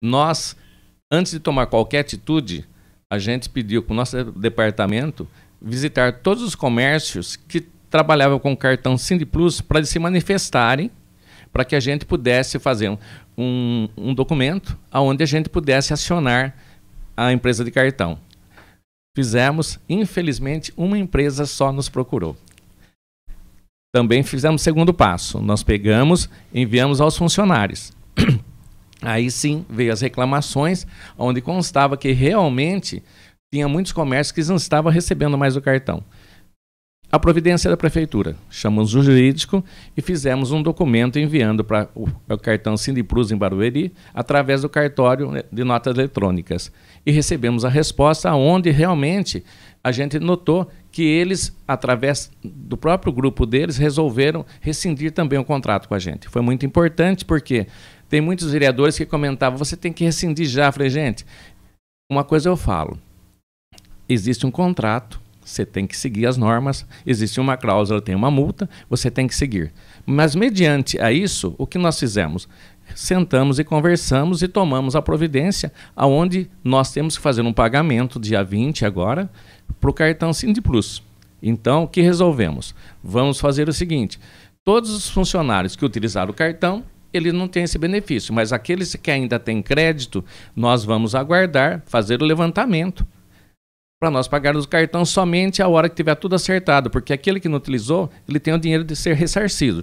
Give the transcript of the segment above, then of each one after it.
Nós, antes de tomar qualquer atitude, a gente pediu para o nosso departamento visitar todos os comércios que trabalhavam com o cartão Cindy Plus para se manifestarem, para que a gente pudesse fazer um, um documento onde a gente pudesse acionar a empresa de cartão. Fizemos, infelizmente, uma empresa só nos procurou também fizemos o segundo passo. Nós pegamos, enviamos aos funcionários. Aí sim veio as reclamações, onde constava que realmente tinha muitos comércios que não estavam recebendo mais o cartão. A providência da prefeitura. Chamamos o jurídico e fizemos um documento enviando para o, é o cartão Sindiprus em Barueri através do cartório de notas eletrônicas. E recebemos a resposta onde realmente a gente notou que eles, através do próprio grupo deles, resolveram rescindir também o contrato com a gente. Foi muito importante porque tem muitos vereadores que comentavam, você tem que rescindir já. Eu falei, gente, uma coisa eu falo. Existe um contrato, você tem que seguir as normas, existe uma cláusula, tem uma multa, você tem que seguir. Mas mediante a isso, o que nós fizemos? Sentamos e conversamos e tomamos a providência aonde nós temos que fazer um pagamento dia 20 agora para o cartão Cindy Plus. Então, o que resolvemos? Vamos fazer o seguinte: todos os funcionários que utilizaram o cartão ele não tem esse benefício. Mas aqueles que ainda têm crédito, nós vamos aguardar fazer o levantamento para nós pagarmos o cartão somente a hora que tiver tudo acertado, porque aquele que não utilizou, ele tem o dinheiro de ser ressarcido.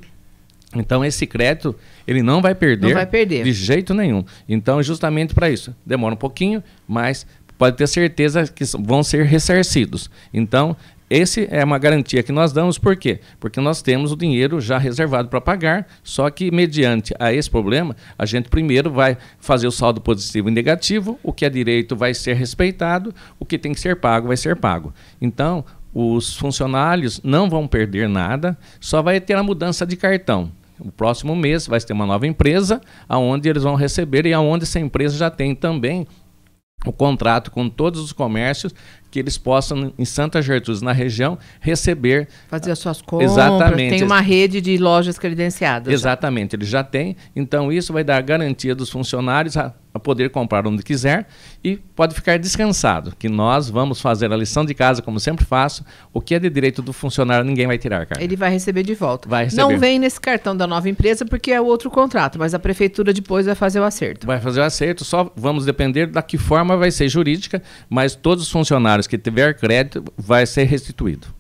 Então esse crédito ele não vai perder, não vai perder. de jeito nenhum. Então justamente para isso demora um pouquinho, mas pode ter certeza que vão ser ressarcidos. Então esse é uma garantia que nós damos, por quê? Porque nós temos o dinheiro já reservado para pagar, só que mediante a esse problema, a gente primeiro vai fazer o saldo positivo e negativo, o que é direito vai ser respeitado, o que tem que ser pago vai ser pago. Então, os funcionários não vão perder nada, só vai ter a mudança de cartão. O próximo mês vai ter uma nova empresa, aonde eles vão receber e aonde essa empresa já tem também o contrato com todos os comércios que eles possam em Santa Gertrudes na região receber fazer as suas compras exatamente tem uma rede de lojas credenciadas exatamente já. ele já tem então isso vai dar garantia dos funcionários a a poder comprar onde quiser e pode ficar descansado, que nós vamos fazer a lição de casa, como sempre faço. O que é de direito do funcionário, ninguém vai tirar, cara. Ele vai receber de volta. Vai receber. Não vem nesse cartão da nova empresa porque é outro contrato, mas a prefeitura depois vai fazer o acerto. Vai fazer o acerto, só vamos depender da que forma vai ser jurídica, mas todos os funcionários que tiver crédito vai ser restituído.